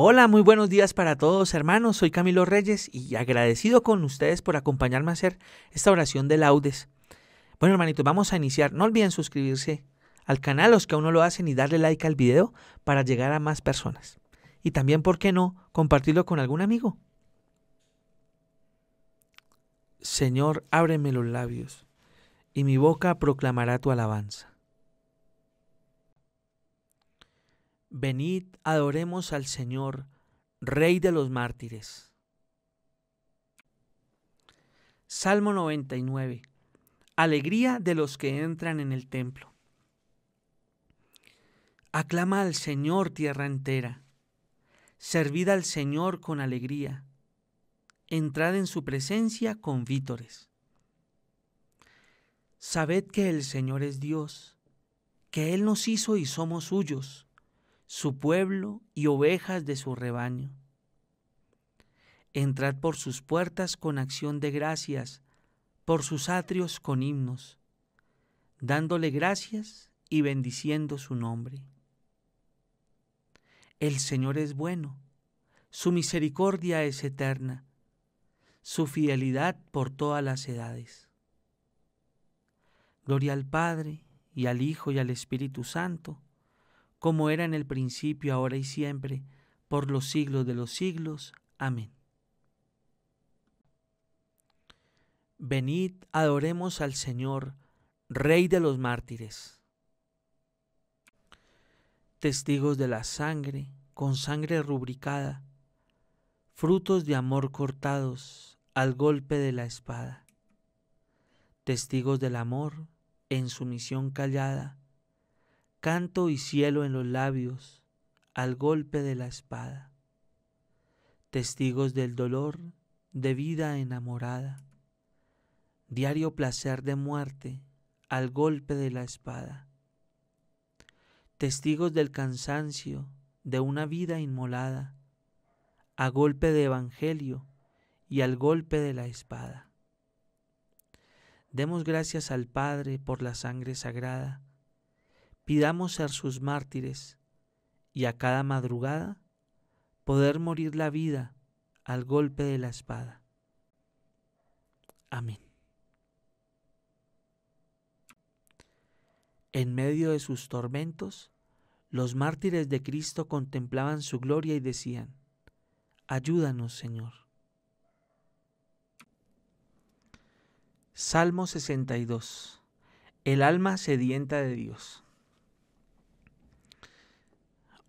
Hola, muy buenos días para todos hermanos, soy Camilo Reyes y agradecido con ustedes por acompañarme a hacer esta oración de laudes. Bueno hermanitos, vamos a iniciar, no olviden suscribirse al canal los que aún no lo hacen y darle like al video para llegar a más personas. Y también, ¿por qué no?, compartirlo con algún amigo. Señor, ábreme los labios, y mi boca proclamará tu alabanza. Venid, adoremos al Señor, Rey de los mártires. Salmo 99. Alegría de los que entran en el templo. Aclama al Señor tierra entera. Servid al Señor con alegría. Entrad en su presencia con vítores. Sabed que el Señor es Dios, que Él nos hizo y somos suyos su pueblo y ovejas de su rebaño. Entrad por sus puertas con acción de gracias, por sus atrios con himnos, dándole gracias y bendiciendo su nombre. El Señor es bueno, su misericordia es eterna, su fidelidad por todas las edades. Gloria al Padre, y al Hijo, y al Espíritu Santo, como era en el principio, ahora y siempre, por los siglos de los siglos. Amén. Venid, adoremos al Señor, Rey de los mártires. Testigos de la sangre, con sangre rubricada, frutos de amor cortados al golpe de la espada. Testigos del amor, en su misión callada, canto y cielo en los labios al golpe de la espada, testigos del dolor de vida enamorada, diario placer de muerte al golpe de la espada, testigos del cansancio de una vida inmolada, a golpe de evangelio y al golpe de la espada. Demos gracias al Padre por la sangre sagrada, Pidamos ser sus mártires y a cada madrugada poder morir la vida al golpe de la espada. Amén. En medio de sus tormentos, los mártires de Cristo contemplaban su gloria y decían, Ayúdanos, Señor. Salmo 62. El alma sedienta de Dios.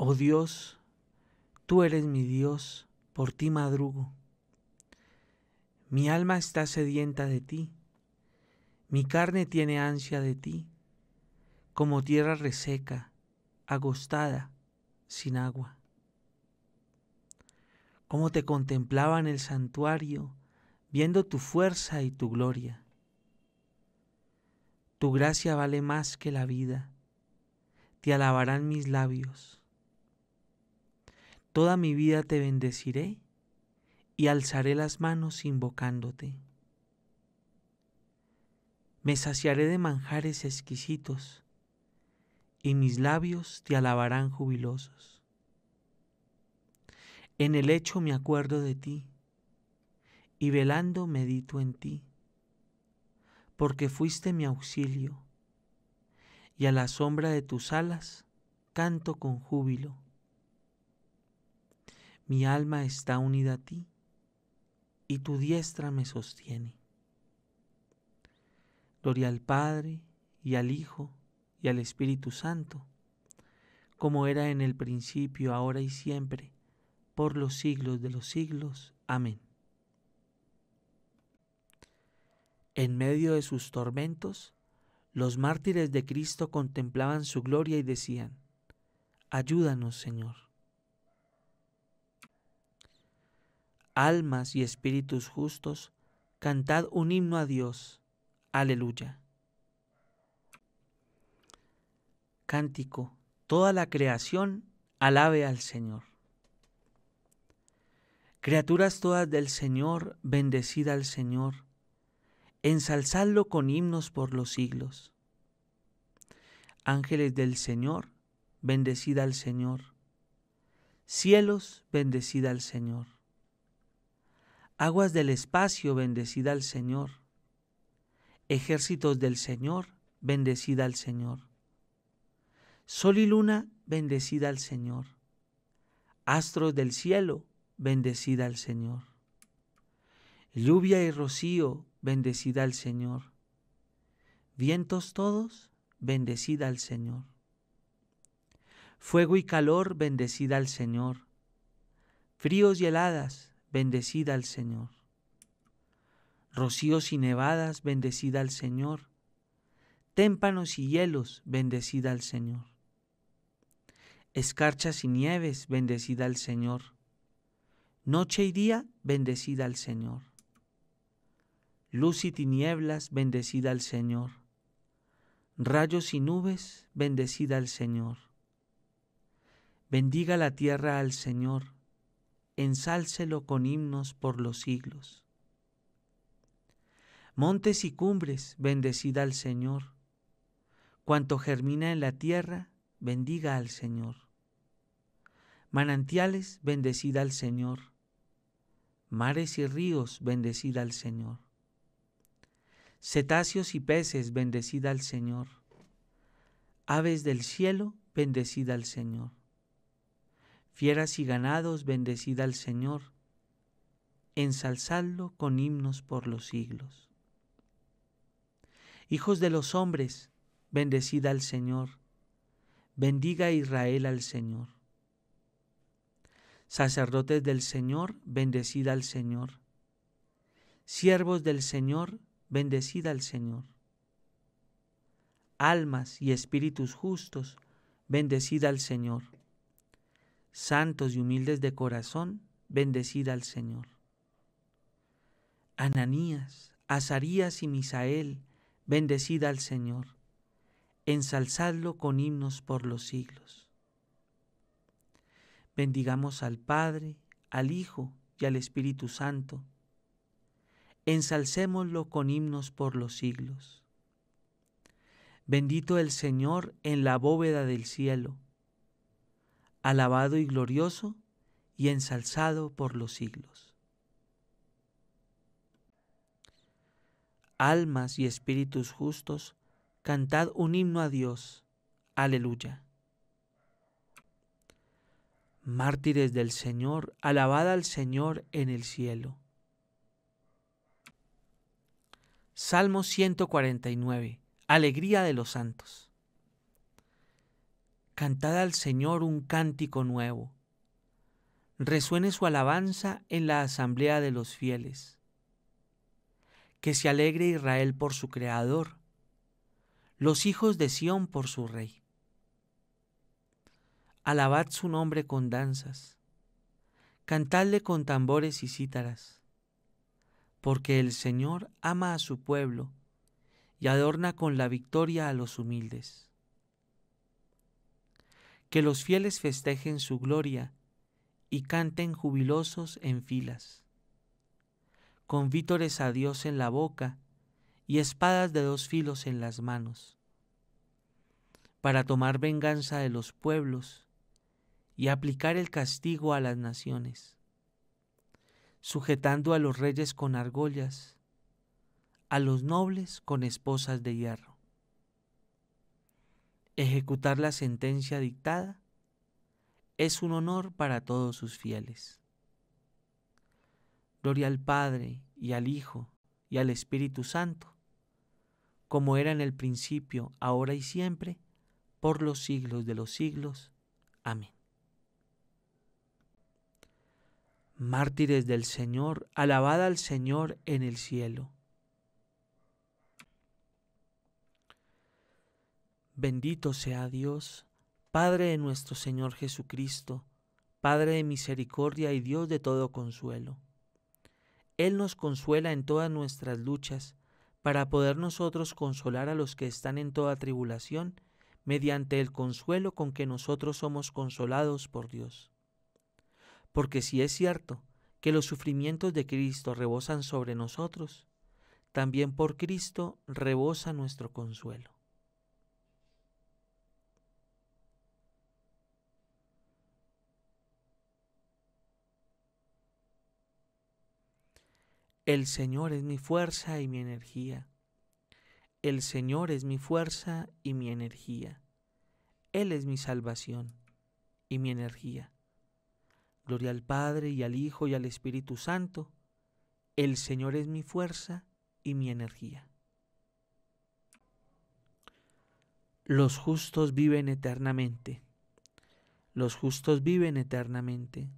Oh Dios, tú eres mi Dios, por ti madrugo. Mi alma está sedienta de ti, mi carne tiene ansia de ti, como tierra reseca, agostada, sin agua. Como te contemplaba en el santuario, viendo tu fuerza y tu gloria. Tu gracia vale más que la vida, te alabarán mis labios. Toda mi vida te bendeciré y alzaré las manos invocándote. Me saciaré de manjares exquisitos y mis labios te alabarán jubilosos. En el hecho me acuerdo de ti y velando medito en ti, porque fuiste mi auxilio y a la sombra de tus alas canto con júbilo. Mi alma está unida a ti y tu diestra me sostiene. Gloria al Padre y al Hijo y al Espíritu Santo, como era en el principio, ahora y siempre, por los siglos de los siglos. Amén. En medio de sus tormentos, los mártires de Cristo contemplaban su gloria y decían, Ayúdanos, Señor. almas y espíritus justos, cantad un himno a Dios. Aleluya. Cántico. Toda la creación alabe al Señor. Criaturas todas del Señor, bendecida al Señor, ensalzadlo con himnos por los siglos. Ángeles del Señor, bendecida al Señor. Cielos, bendecida al Señor Aguas del espacio, bendecida al Señor. Ejércitos del Señor, bendecida al Señor. Sol y luna, bendecida al Señor. Astros del cielo, bendecida al Señor. Lluvia y rocío, bendecida al Señor. Vientos todos, bendecida al Señor. Fuego y calor, bendecida al Señor. Fríos y heladas, bendecida al Señor. Rocíos y nevadas, bendecida al Señor. Témpanos y hielos, bendecida al Señor. Escarchas y nieves, bendecida al Señor. Noche y día, bendecida al Señor. Luz y tinieblas, bendecida al Señor. Rayos y nubes, bendecida al Señor. Bendiga la tierra al Señor ensálcelo con himnos por los siglos. Montes y cumbres, bendecida al Señor. Cuanto germina en la tierra, bendiga al Señor. Manantiales, bendecida al Señor. Mares y ríos, bendecida al Señor. Cetáceos y peces, bendecida al Señor. Aves del cielo, bendecida al Señor. Fieras y ganados, bendecida al Señor, ensalzadlo con himnos por los siglos. Hijos de los hombres, bendecida al Señor, bendiga Israel al Señor. Sacerdotes del Señor, bendecida al Señor. Siervos del Señor, bendecida al Señor. Almas y espíritus justos, bendecida al Señor santos y humildes de corazón, bendecid al Señor. Ananías, Azarías y Misael, bendecid al Señor. Ensalzadlo con himnos por los siglos. Bendigamos al Padre, al Hijo y al Espíritu Santo. Ensalcémoslo con himnos por los siglos. Bendito el Señor en la bóveda del cielo alabado y glorioso y ensalzado por los siglos. Almas y espíritus justos, cantad un himno a Dios. Aleluya. Mártires del Señor, alabad al Señor en el cielo. Salmo 149. Alegría de los santos. Cantad al Señor un cántico nuevo. Resuene su alabanza en la asamblea de los fieles. Que se alegre Israel por su Creador, los hijos de Sión por su Rey. Alabad su nombre con danzas, cantadle con tambores y cítaras, porque el Señor ama a su pueblo y adorna con la victoria a los humildes que los fieles festejen su gloria y canten jubilosos en filas. Con vítores a Dios en la boca y espadas de dos filos en las manos, para tomar venganza de los pueblos y aplicar el castigo a las naciones, sujetando a los reyes con argollas, a los nobles con esposas de hierro ejecutar la sentencia dictada es un honor para todos sus fieles. Gloria al Padre y al Hijo y al Espíritu Santo, como era en el principio, ahora y siempre, por los siglos de los siglos. Amén. Mártires del Señor, alabada al Señor en el cielo Bendito sea Dios, Padre de nuestro Señor Jesucristo, Padre de misericordia y Dios de todo consuelo. Él nos consuela en todas nuestras luchas, para poder nosotros consolar a los que están en toda tribulación, mediante el consuelo con que nosotros somos consolados por Dios. Porque si es cierto que los sufrimientos de Cristo rebosan sobre nosotros, también por Cristo rebosa nuestro consuelo. El Señor es mi fuerza y mi energía. El Señor es mi fuerza y mi energía. Él es mi salvación y mi energía. Gloria al Padre y al Hijo y al Espíritu Santo. El Señor es mi fuerza y mi energía. Los justos viven eternamente. Los justos viven eternamente.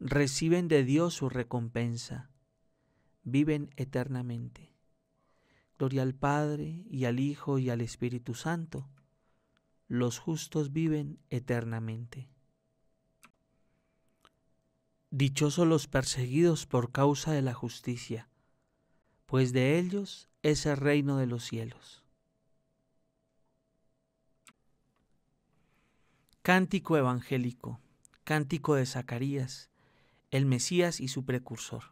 Reciben de Dios su recompensa viven eternamente. Gloria al Padre y al Hijo y al Espíritu Santo. Los justos viven eternamente. Dichosos los perseguidos por causa de la justicia, pues de ellos es el reino de los cielos. Cántico evangélico, cántico de Zacarías, el Mesías y su precursor.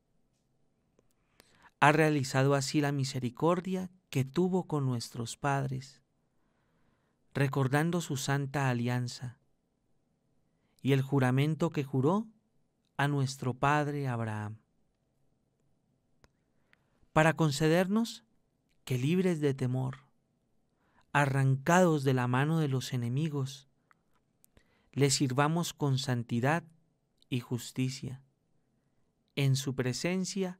ha realizado así la misericordia que tuvo con nuestros padres, recordando su santa alianza y el juramento que juró a nuestro padre Abraham, para concedernos que libres de temor, arrancados de la mano de los enemigos, le sirvamos con santidad y justicia, en su presencia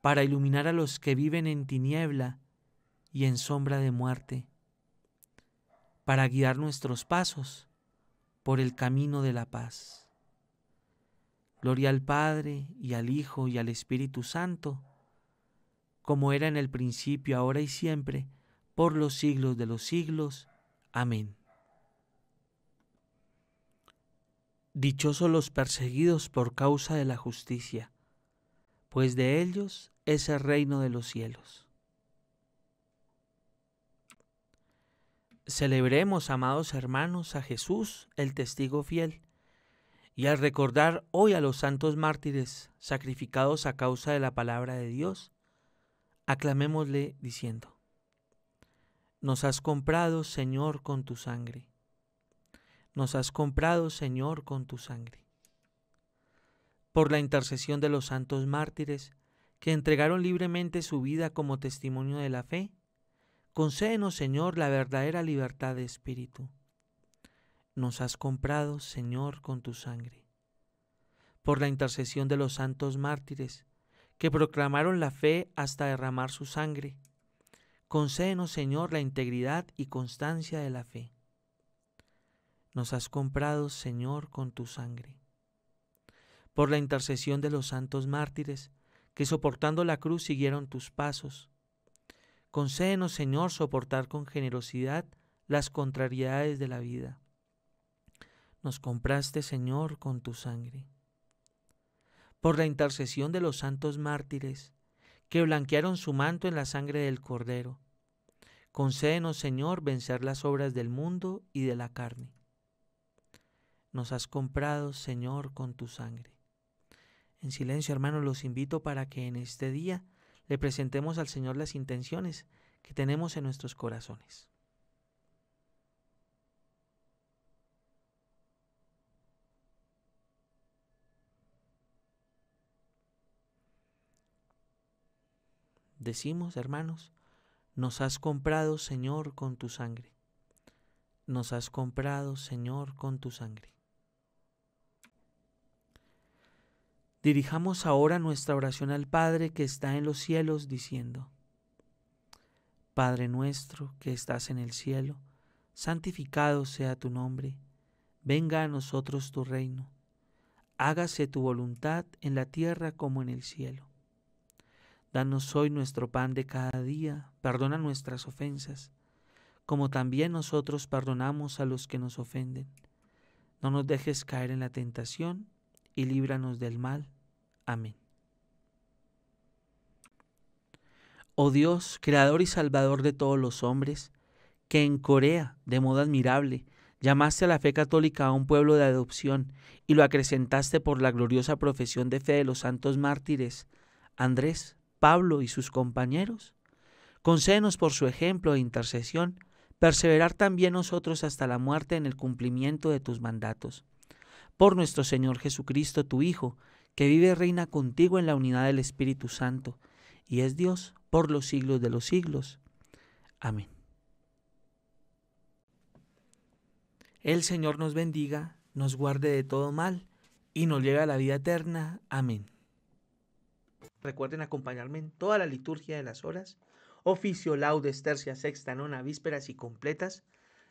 para iluminar a los que viven en tiniebla y en sombra de muerte, para guiar nuestros pasos por el camino de la paz. Gloria al Padre y al Hijo y al Espíritu Santo, como era en el principio, ahora y siempre, por los siglos de los siglos. Amén. Dichosos los perseguidos por causa de la justicia pues de ellos es el reino de los cielos. Celebremos, amados hermanos, a Jesús, el testigo fiel, y al recordar hoy a los santos mártires sacrificados a causa de la palabra de Dios, aclamémosle diciendo, Nos has comprado, Señor, con tu sangre. Nos has comprado, Señor, con tu sangre por la intercesión de los santos mártires, que entregaron libremente su vida como testimonio de la fe, concédenos, Señor, la verdadera libertad de espíritu. Nos has comprado, Señor, con tu sangre. Por la intercesión de los santos mártires, que proclamaron la fe hasta derramar su sangre, concédenos, Señor, la integridad y constancia de la fe. Nos has comprado, Señor, con tu sangre por la intercesión de los santos mártires, que soportando la cruz siguieron tus pasos. Concédenos, Señor, soportar con generosidad las contrariedades de la vida. Nos compraste, Señor, con tu sangre. Por la intercesión de los santos mártires, que blanquearon su manto en la sangre del Cordero. Concédenos, Señor, vencer las obras del mundo y de la carne. Nos has comprado, Señor, con tu sangre. En silencio, hermanos, los invito para que en este día le presentemos al Señor las intenciones que tenemos en nuestros corazones. Decimos, hermanos, nos has comprado, Señor, con tu sangre. Nos has comprado, Señor, con tu sangre. Dirijamos ahora nuestra oración al Padre que está en los cielos, diciendo, Padre nuestro que estás en el cielo, santificado sea tu nombre, venga a nosotros tu reino, hágase tu voluntad en la tierra como en el cielo. Danos hoy nuestro pan de cada día, perdona nuestras ofensas, como también nosotros perdonamos a los que nos ofenden. No nos dejes caer en la tentación y líbranos del mal. Amén. Oh Dios, Creador y Salvador de todos los hombres, que en Corea, de modo admirable, llamaste a la fe católica a un pueblo de adopción y lo acrecentaste por la gloriosa profesión de fe de los santos mártires, Andrés, Pablo y sus compañeros. Concédenos por su ejemplo e intercesión perseverar también nosotros hasta la muerte en el cumplimiento de tus mandatos por nuestro Señor Jesucristo, tu Hijo, que vive y reina contigo en la unidad del Espíritu Santo, y es Dios por los siglos de los siglos. Amén. El Señor nos bendiga, nos guarde de todo mal, y nos lleve a la vida eterna. Amén. Recuerden acompañarme en toda la liturgia de las horas, oficio, laudes, tercias, sexta, nona, vísperas y completas,